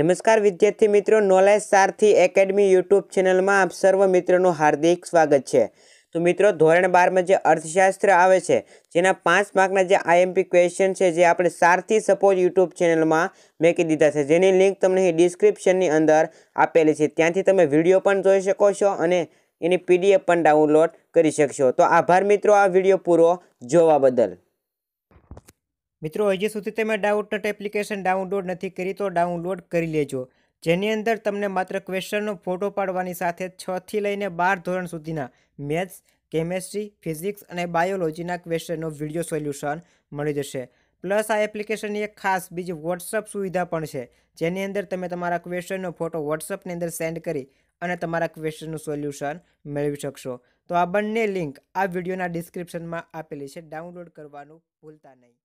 નમસ્કાર વિદ્યાર્થી મિત્રો નોલેજ સારથી એકેડમી યુટ્યુબ ચેનલમાં આપ સર્વ મિત્રોનું હાર્દિક સ્વાગત છે તો મિત્રો ધોરણ બારમાં જે અર્થશાસ્ત્ર આવે છે જેના પાંચ માર્કના જે આઈએમપી ક્વેશ્ચન છે જે આપણે સારથી સપોઝ યુટ્યુબ ચેનલમાં મેકી દીધા છે જેની લિંક તમને અહીં ડિસ્ક્રિપ્શનની અંદર આપેલી છે ત્યાંથી તમે વિડીયો પણ જોઈ શકો છો અને એની પીડીએફ પણ ડાઉનલોડ કરી શકશો તો આભાર મિત્રો આ વિડીયો પૂરો જોવા બદલ મિત્રો હજી સુધી તમે ડાઉટનટ એપ્લિકેશન ડાઉનલોડ નથી કરી તો ડાઉનલોડ કરી લેજો જેની અંદર તમને માત્ર ક્વેશ્ચનનો ફોટો પાડવાની સાથે છથી લઈને બાર ધોરણ સુધીના મેથ્સ કેમેસ્ટ્રી ફિઝિક્સ અને બાયોલોજીના ક્વેશ્ચનનો વિડીયો સોલ્યુશન મળી જશે પ્લસ આ એપ્લિકેશનની એક ખાસ બીજી વોટ્સઅપ સુવિધા પણ છે જેની અંદર તમે તમારા ક્વેશ્ચનનો ફોટો વોટ્સઅપની અંદર સેન્ડ કરી અને તમારા ક્વેશ્ચનનું સોલ્યુશન મેળવી શકશો તો આ બંને લિંક આ વિડીયોના ડિસ્ક્રિપ્શનમાં આપેલી છે ડાઉનલોડ કરવાનું ભૂલતા નહીં